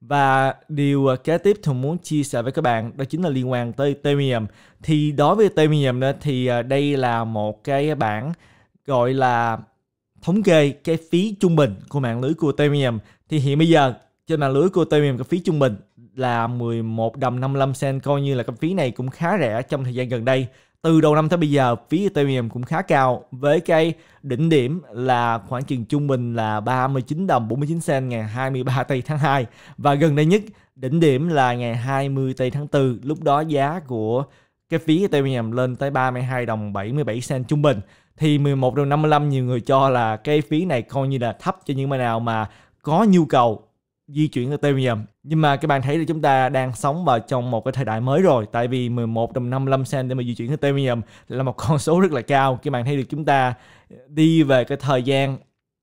Và điều ờ, kế tiếp Thùng muốn chia sẻ với các bạn đó chính là liên quan tới Ethereum. Thì đối với Ethereum thì ờ, đây là một cái bảng gọi là thống kê cái phí trung bình của mạng lưới của Ethereum. Thì hiện bây giờ trên mạng lưới của Ethereum cái phí trung bình là 11 đồng 55 cent coi như là cái phí này cũng khá rẻ trong thời gian gần đây từ đầu năm tới bây giờ phí Ethereum cũng khá cao với cái đỉnh điểm là khoảng chừng trung bình là 39 đồng 49 cent ngày 23 tây tháng 2 và gần đây nhất đỉnh điểm là ngày 20 tây tháng 4 lúc đó giá của cái phí Ethereum lên tới 32 đồng 77 cent trung bình thì 11 đồng 55 nhiều người cho là cái phí này coi như là thấp cho những bạn nào mà có nhu cầu di chuyển tới Ethereum. Nhưng mà các bạn thấy là chúng ta đang sống vào trong một cái thời đại mới rồi tại vì 11 đồng 55 cent để mà di chuyển tới Ethereum là một con số rất là cao. Các bạn thấy được chúng ta đi về cái thời gian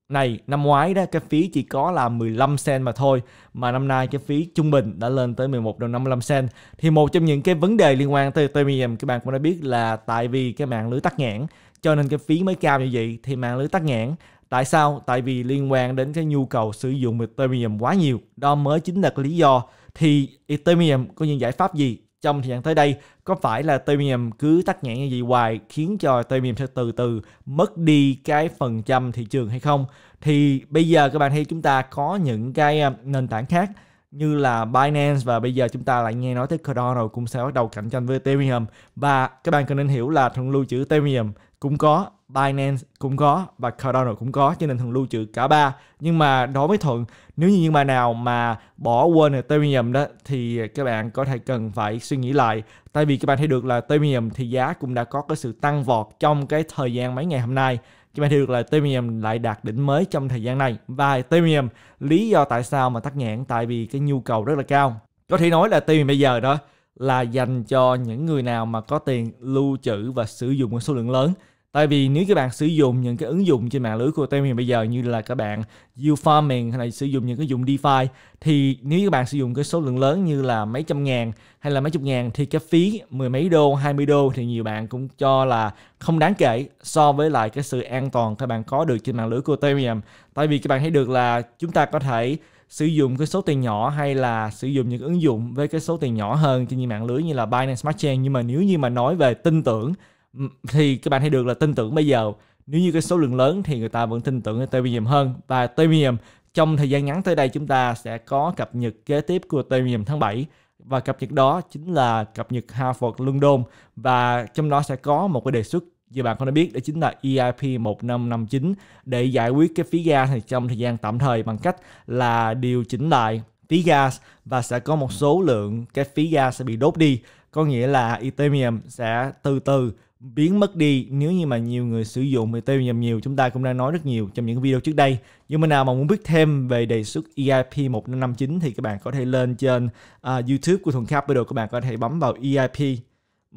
này năm ngoái đó cái phí chỉ có là 15 cent mà thôi mà năm nay cái phí trung bình đã lên tới 11 đồng 55 cent thì một trong những cái vấn đề liên quan tới Ethereum các bạn cũng đã biết là tại vì cái mạng lưới tắc nghẽn cho nên cái phí mới cao như vậy thì mạng lưới tắc nghẽn Tại sao? Tại vì liên quan đến cái nhu cầu sử dụng Ethereum quá nhiều. Đó mới chính là cái lý do. Thì Ethereum có những giải pháp gì trong thời gian tới đây? Có phải là Ethereum cứ tắt nghẽn như vậy hoài khiến cho Ethereum sẽ từ từ mất đi cái phần trăm thị trường hay không? Thì bây giờ các bạn thấy chúng ta có những cái à, nền tảng khác như là Binance và bây giờ chúng ta lại nghe nói tới Cardano cũng sẽ bắt đầu cạnh tranh với Ethereum và các bạn cần nên hiểu là thượng lưu chữ Ethereum cũng có Binance cũng có và Cardano cũng có cho nên thường lưu trữ cả ba nhưng mà đối với Thuận nếu như những bài nào mà bỏ quên Ethereum đó thì các bạn có thể cần phải suy nghĩ lại tại vì các bạn thấy được là Ethereum thì giá cũng đã có cái sự tăng vọt trong cái thời gian mấy ngày hôm nay các bạn thấy được là Ethereum lại đạt đỉnh mới trong thời gian này và Ethereum lý do tại sao mà tắt nhãn tại vì cái nhu cầu rất là cao có thể nói là Ethereum bây giờ đó là dành cho những người nào mà có tiền lưu trữ và sử dụng một số lượng lớn. Tại vì nếu các bạn sử dụng những cái ứng dụng trên mạng lưới của Ethereum bây giờ như là các bạn yield farming hay là sử dụng những cái dụng DeFi thì nếu các bạn sử dụng cái số lượng lớn như là mấy trăm ngàn hay là mấy chục ngàn thì cái phí mười mấy đô, hai mươi đô thì nhiều bạn cũng cho là không đáng kể so với lại cái sự an toàn các bạn có được trên mạng lưới của Ethereum. Tại vì các bạn thấy được là chúng ta có thể sử dụng cái số tiền nhỏ hay là sử dụng những ứng dụng với cái số tiền nhỏ hơn trên mạng lưới như là Binance Smart Chain nhưng mà nếu như mà nói về tin tưởng thì các bạn thấy được là tin tưởng bây giờ nếu như cái số lượng lớn thì người ta vẫn tin tưởng Ethereum hơn và Ethereum trong thời gian ngắn tới đây chúng ta sẽ có cập nhật kế tiếp của Ethereum tháng 7 và cập nhật đó chính là cập nhật Harvard London và trong đó sẽ có một cái đề xuất như bạn có thể biết đó chính là EIP 1559 để giải quyết cái phí gas này trong thời gian tạm thời bằng cách là điều chỉnh lại phí gas và sẽ có một số lượng cái phí gas sẽ bị đốt đi có nghĩa là Ethereum sẽ từ từ biến mất đi nếu như mà nhiều người sử dụng Ethereum nhiều chúng ta cũng đang nói rất nhiều trong những video trước đây nhưng mà nào mà muốn biết thêm về đề xuất EIP 1559 thì các bạn có thể lên trên uh, YouTube của Thuần Capital các bạn có thể bấm vào EIP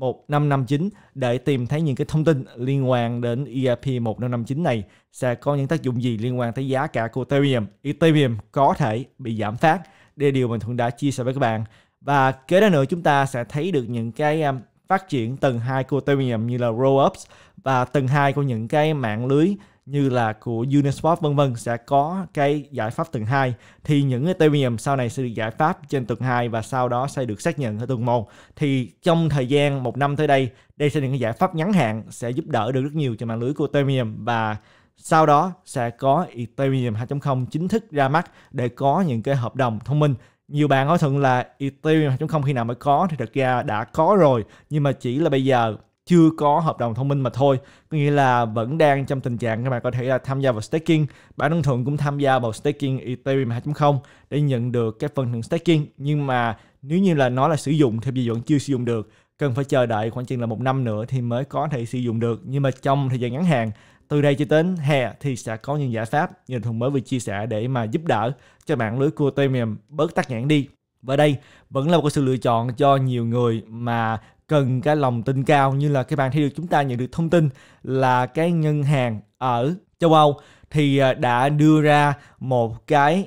1559 để tìm thấy những cái thông tin liên quan đến ERP 1559 này sẽ có những tác dụng gì liên quan tới giá cả của Ethereum. Ethereum có thể bị giảm phát. Đây là điều mình Thuận đã chia sẻ với các bạn. Và kế đó nữa chúng ta sẽ thấy được những cái um, phát triển tầng 2 của Ethereum như là roll-ups và tầng 2 của những cái mạng lưới như là của Uniswap vân vân sẽ có cái giải pháp tầng 2 thì những Ethereum sau này sẽ được giải pháp trên tầng 2 và sau đó sẽ được xác nhận ở tầng 1 thì trong thời gian một năm tới đây đây sẽ là những giải pháp ngắn hạn sẽ giúp đỡ được rất nhiều cho mạng lưới của Ethereum và sau đó sẽ có Ethereum 2.0 chính thức ra mắt để có những cái hợp đồng thông minh nhiều bạn nói thuận là Ethereum 2.0 khi nào mới có thì thật ra đã có rồi nhưng mà chỉ là bây giờ chưa có hợp đồng thông minh mà thôi có nghĩa là vẫn đang trong tình trạng các bạn có thể là tham gia vào staking bản thân thượng cũng tham gia vào staking Ethereum 2.0 để nhận được cái phần thưởng staking nhưng mà nếu như là nó là sử dụng thì bây giờ vẫn chưa sử dụng được cần phải chờ đợi khoảng chừng là một năm nữa thì mới có thể sử dụng được nhưng mà trong thời gian ngắn hạn từ đây cho đến hè thì sẽ có những giải pháp như thường mới vừa chia sẻ để mà giúp đỡ cho mạng lưới của Ethereum bớt tắc nghẽn đi và đây vẫn là một sự lựa chọn cho nhiều người mà cần cái lòng tin cao như là cái bạn thi được chúng ta nhận được thông tin là cái ngân hàng ở châu Âu thì à, đã đưa ra một cái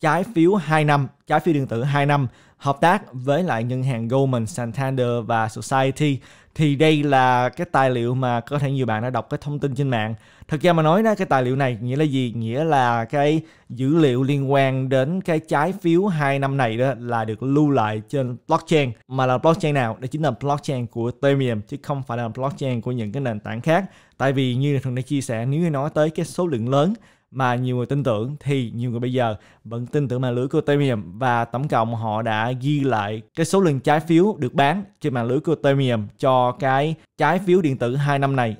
trái phiếu 2 năm, trái phiếu điện tử 2 năm hợp tác với lại ngân hàng Goldman Santander và Society thì đây là cái tài liệu mà có thể nhiều bạn đã đọc cái thông tin trên mạng thực ra mà nói đó cái tài liệu này nghĩa là gì nghĩa là cái dữ liệu liên quan đến cái trái phiếu hai năm này đó là được lưu lại trên blockchain mà là blockchain nào đó chính là blockchain của Ethereum chứ không phải là blockchain của những cái nền tảng khác tại vì như thằng đã chia sẻ nếu như nói tới cái số lượng lớn mà nhiều người tin tưởng thì nhiều người bây giờ vẫn tin tưởng mạng lưới của Ethereum và tổng cộng họ đã ghi lại cái số lượng trái phiếu được bán trên mạng lưới của Ethereum cho cái trái phiếu điện tử 2 năm này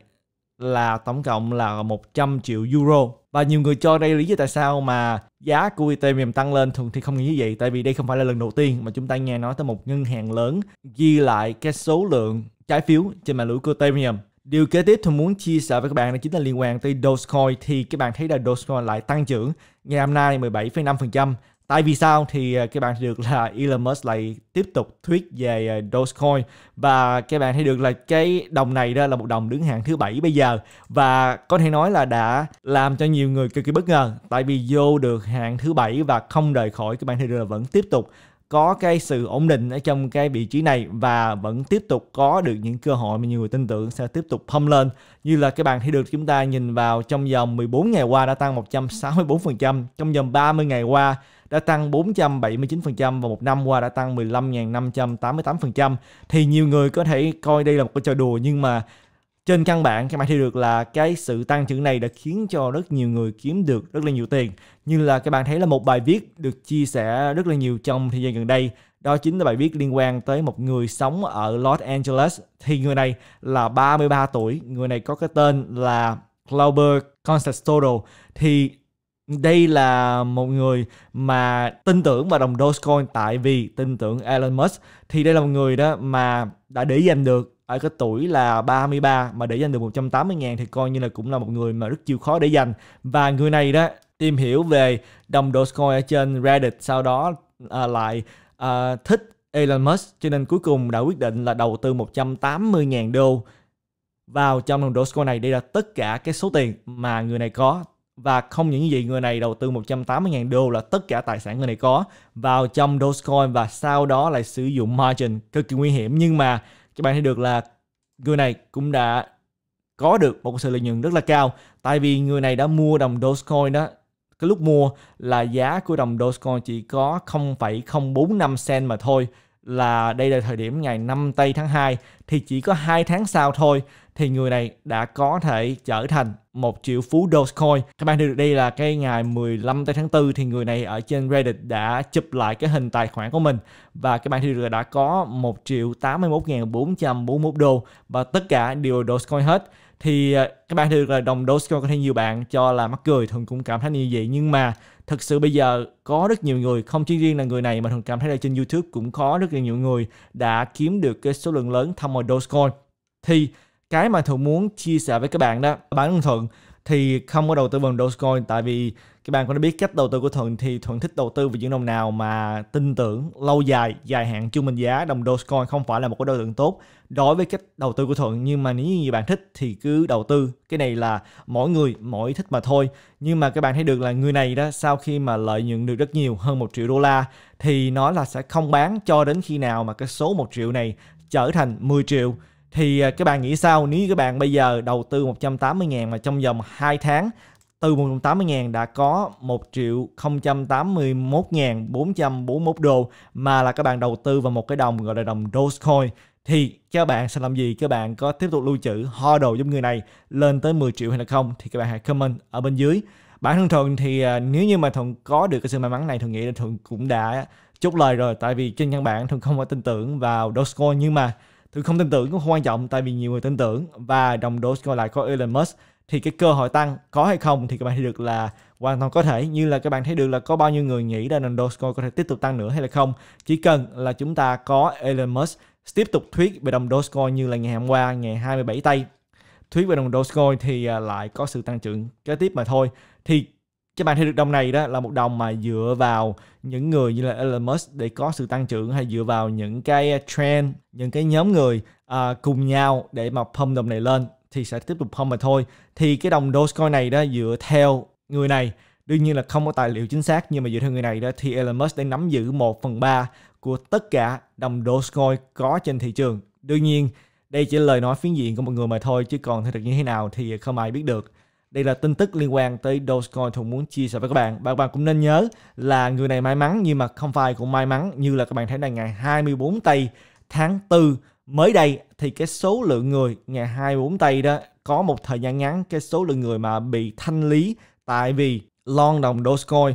là tổng cộng là 100 triệu euro và nhiều người cho đây lý do tại sao mà giá của Ethereum tăng lên thường thì không nghĩ như vậy tại vì đây không phải là lần đầu tiên mà chúng ta nghe nói tới một ngân hàng lớn ghi lại cái số lượng trái phiếu trên mạng lưới của Ethereum Điều kế tiếp tôi muốn chia sẻ với các bạn đó chính là liên quan tới Dogecoin thì các bạn thấy là Dogecoin lại tăng trưởng ngày hôm nay 17,5%. Tại vì sao thì à, các bạn thấy được là Elon Musk lại tiếp tục thuyết về à, Dogecoin và các bạn thấy được là cái đồng này đó là một đồng đứng hạng thứ bảy bây giờ và có thể nói là đã làm cho nhiều người cực kỳ bất ngờ tại vì vô được hạng thứ bảy và không rời khỏi các bạn thấy được là vẫn tiếp tục có cái sự ổn định ở trong cái vị trí này và vẫn tiếp tục có được những cơ hội mà nhiều người tin tưởng sẽ tiếp tục pump lên như là cái bàn thị được chúng ta nhìn vào trong vòng 14 ngày qua đã tăng 164% trong vòng 30 ngày qua đã tăng 479% và một năm qua đã tăng 15.588% thì nhiều người có thể coi đây là một cái trò đùa nhưng mà trên căn bản các bạn thấy được là cái sự tăng trưởng này đã khiến cho rất nhiều người kiếm được rất là nhiều tiền như là các bạn thấy là một bài viết được chia sẻ rất là nhiều trong thời gian gần đây đó chính là bài viết liên quan tới một người sống ở Los Angeles thì người này là 33 tuổi người này có cái tên là Glauber Constantoro thì đây là một người mà tin tưởng vào đồng Dogecoin tại vì tin tưởng Elon Musk thì đây là một người đó mà đã để dành được ở cái tuổi là 33 mà để giành được 180 ngàn thì coi như là cũng là một người mà rất chịu khó để giành và người này đó tìm hiểu về đồng Dogecoin ở trên Reddit sau đó à, lại à, thích Elon Musk cho nên cuối cùng đã quyết định là đầu tư 180.000 đô vào trong đồng Dogecoin này đây là tất cả cái số tiền mà người này có và không những vậy người này đầu tư 180.000 đô là tất cả tài sản người này có vào trong Dogecoin và sau đó lại sử dụng margin cực kỳ nguy hiểm nhưng mà các bạn thấy được là người này cũng đã có được một sự lợi nhuận rất là cao tại vì người này đã mua đồng Dogecoin đó cái lúc mua là giá của đồng Dogecoin chỉ có 0,045 cent mà thôi là đây là thời điểm ngày 5 tây tháng 2 thì chỉ có 2 tháng sau thôi thì người này đã có thể trở thành một triệu phú Dogecoin. Các bạn thấy được đây là cái ngày 15 tháng 4 thì người này ở trên Reddit đã chụp lại cái hình tài khoản của mình và các bạn thấy được là đã có 1 triệu 81.441 đô và tất cả đều Dogecoin hết thì ờ, các bạn thấy được là đồng Dogecoin có thể nhiều bạn cho là mắc cười thường cũng cảm thấy như vậy nhưng mà thực sự bây giờ có rất nhiều người không chỉ riêng là người này mà thường cảm thấy là trên YouTube cũng có rất là nhiều người đã kiếm được cái số lượng lớn thông qua Dogecoin thì cái mà Thuận muốn chia sẻ với các bạn đó bản thân Thuận thì không có đầu tư vào Dogecoin tại vì các bạn cũng đã biết cách đầu tư của Thuận thì Thuận thích đầu tư vào những đồng nào mà tin tưởng lâu dài, dài hạn trung bình giá đồng Dogecoin không phải là một cái đối tượng tốt đối với cách đầu tư của Thuận nhưng mà nếu như bạn thích thì cứ đầu tư cái này là mỗi người mỗi thích mà thôi nhưng mà các bạn thấy được là người này đó sau khi mà lợi nhuận được rất nhiều hơn một triệu đô la thì nó là sẽ không bán cho đến khi nào mà cái số một triệu này trở thành 10 triệu thì à, các bạn nghĩ sao nếu các bạn bây giờ đầu tư 180 000 mà trong vòng 2 tháng từ 180 000 đã có 1 081 441 đô mà là các bạn đầu tư vào một cái đồng gọi là đồng Dogecoin thì các bạn sẽ làm gì? Các bạn có tiếp tục lưu trữ ho đồ giống người này lên tới 10 triệu hay là không? Thì các bạn hãy comment ở bên dưới. Bản thân Thuận thì à, nếu như mà Thuận có được cái sự may mắn này Thuận nghĩ là Thuận cũng đã chốt lời rồi tại vì trên căn bản Thuận không có tin tưởng vào Dogecoin nhưng mà tôi không tin tưởng cũng không quan trọng tại vì nhiều người tin tưởng và đồng đô còn lại có Elon Musk thì cái cơ hội tăng có hay không thì các bạn thấy được là hoàn toàn có thể như là các bạn thấy được là có bao nhiêu người nghĩ là đồng Dogecoin có thể tiếp tục tăng nữa hay là không chỉ cần là chúng ta có Elon Musk tiếp tục thuyết về đồng Dogecoin như là ngày hôm qua ngày 27 tây thuyết về đồng Dogecoin thì à, lại có sự tăng trưởng kế tiếp mà thôi thì các bạn thấy được đồng này đó là một đồng mà dựa vào những người như là Elon Musk để có sự tăng trưởng hay dựa vào những cái trend, những cái nhóm người à, cùng nhau để mà pump đồng này lên thì sẽ tiếp tục pump mà thôi. Thì cái đồng Dogecoin này đó dựa theo người này đương nhiên là không có tài liệu chính xác nhưng mà dựa theo người này đó thì Elon Musk đang nắm giữ 1 phần 3 của tất cả đồng Dogecoin có trên thị trường. Đương nhiên đây chỉ là lời nói phiến diện của một người mà thôi chứ còn thực như thế nào thì không ai biết được đây là tin tức liên quan tới Dogecoin Thuận muốn chia sẻ với các bạn. Và các bạn cũng nên nhớ là người này may mắn nhưng mà không phải cũng may mắn như là các bạn thấy là ngày 24 tây tháng 4 mới đây thì cái số lượng người ngày 24 tây đó có một thời gian ngắn cái số lượng người mà bị thanh lý tại vì lon đồng Dogecoin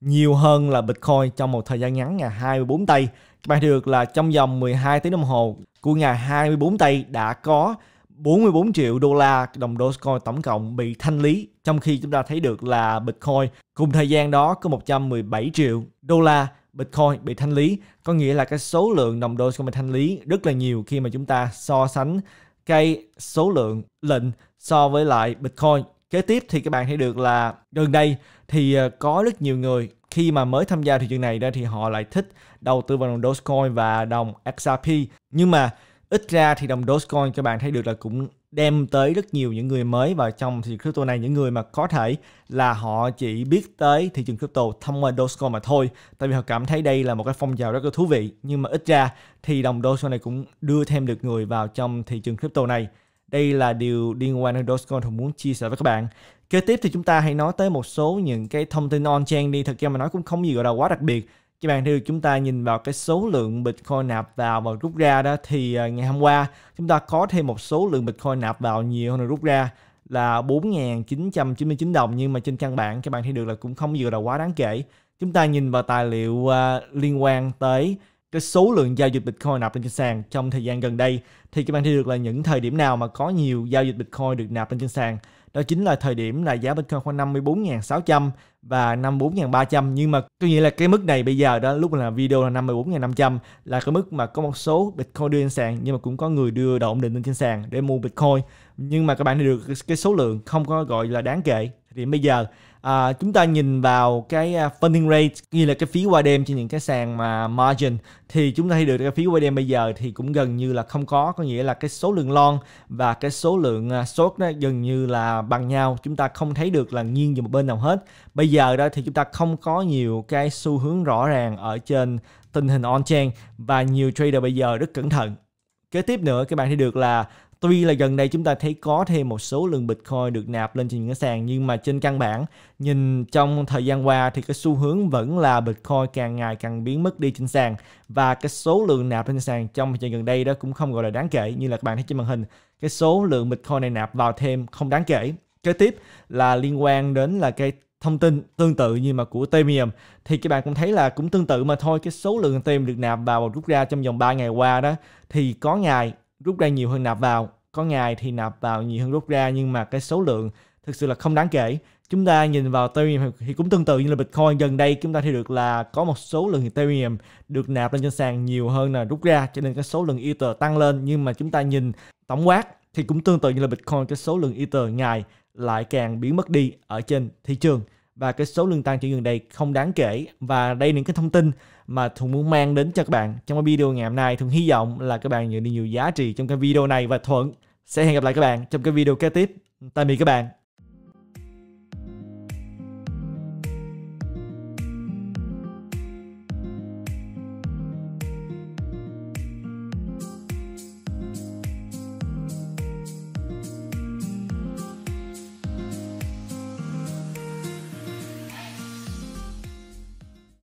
nhiều hơn là Bitcoin trong một thời gian ngắn ngày 24 tây. Các bạn được là trong vòng 12 tiếng đồng hồ của ngày 24 tây đã có 44 triệu đô la đồng Dogecoin tổng cộng bị thanh lý trong khi chúng ta thấy được là Bitcoin cùng thời gian đó có 117 triệu đô la Bitcoin bị thanh lý có nghĩa là cái số lượng đồng Dogecoin bị thanh lý rất là nhiều khi mà chúng ta so sánh cái số lượng lệnh so với lại Bitcoin kế tiếp thì các bạn thấy được là gần đây thì ờ, có rất nhiều người khi mà mới tham gia thị trường này ra thì họ lại thích đầu tư vào đồng Dogecoin và đồng XRP nhưng mà ít ra thì đồng Dogecoin cho bạn thấy được là cũng đem tới rất nhiều những người mới vào trong thị trường crypto này những người mà có thể là họ chỉ biết tới thị trường crypto thông qua Dogecoin mà thôi tại vì họ cảm thấy đây là một cái phong trào rất là thú vị nhưng mà ít ra thì đồng Dogecoin này cũng đưa thêm được người vào trong thị trường crypto này đây là điều liên quan đến Dogecoin tôi muốn chia sẻ với các bạn kế tiếp thì chúng ta hãy nói tới một số những cái thông tin on chain đi thực ra mà nói cũng không gì gọi là quá đặc biệt các bạn thư chúng ta nhìn vào cái số lượng Bitcoin nạp vào và rút ra đó thì ờ, ngày hôm qua chúng ta có thêm một số lượng Bitcoin nạp vào nhiều hơn là rút ra là 4.999 đồng nhưng mà trên căn bản các bạn thấy được là cũng không vừa là quá đáng kể. Chúng ta nhìn vào tài liệu uh, liên quan tới cái số lượng giao dịch Bitcoin nạp lên trên sàn trong thời gian gần đây thì các bạn thấy được là những thời điểm nào mà có nhiều giao dịch Bitcoin được nạp lên trên sàn đó chính là thời điểm là giá Bitcoin khoảng 54.600 và 54.300 nhưng mà tôi nghĩ là cái mức này bây giờ đó lúc là video là 54.500 là cái mức mà có một số Bitcoin đưa lên sàn nhưng mà cũng có người đưa độ ổn định lên trên sàn để mua Bitcoin nhưng mà các bạn thấy được cái số lượng không có gọi là đáng kể thì bây giờ à, chúng ta nhìn vào cái à, funding rate như là cái phí qua đêm trên những cái sàn mà margin thì chúng ta thấy được cái phí qua đêm bây giờ thì cũng gần như là không có có nghĩa là cái số lượng lon và cái số lượng à, sốt nó gần như là bằng nhau chúng ta không thấy được là nghiêng về một bên nào hết bây giờ đó thì chúng ta không có nhiều cái xu hướng rõ ràng ở trên tình hình on chain và nhiều trader bây giờ rất cẩn thận kế tiếp nữa các bạn thấy được là Tuy là gần đây chúng ta thấy có thêm một số lượng Bitcoin được nạp lên trên những cái sàn nhưng mà trên căn bản nhìn trong thời gian qua thì cái xu hướng vẫn là Bitcoin càng ngày càng biến mất đi trên sàn và cái số lượng nạp lên sàn trong thời gần đây đó cũng không gọi là đáng kể như là các bạn thấy trên màn hình cái số lượng Bitcoin này nạp vào thêm không đáng kể. Kế tiếp là liên quan đến là cái thông tin tương tự như mà của Temium thì các bạn cũng thấy là cũng tương tự mà thôi cái số lượng tem được nạp vào và rút ra trong vòng 3 ngày qua đó thì có ngày rút ra nhiều hơn nạp vào có ngày thì nạp vào nhiều hơn rút ra nhưng mà cái số lượng thực sự là không đáng kể chúng ta nhìn vào Ethereum thì cũng tương tự như là Bitcoin gần đây chúng ta thấy được là có một số lượng Ethereum được nạp lên trên sàn nhiều hơn là rút ra cho nên cái số lượng Ether tăng lên nhưng mà chúng ta nhìn tổng quát thì cũng tương tự như là Bitcoin cái số lượng Ether ngày lại càng biến mất đi ở trên thị trường và cái số lượng tăng trưởng gần đây không đáng kể và đây là những cái thông tin mà Thuận muốn mang đến cho các bạn trong cái video ngày hôm nay. Thuận hy vọng là các bạn nhận được nhiều giá trị trong cái video này và Thuận sẽ hẹn gặp lại các bạn trong cái video kế tiếp. Tạm biệt các bạn.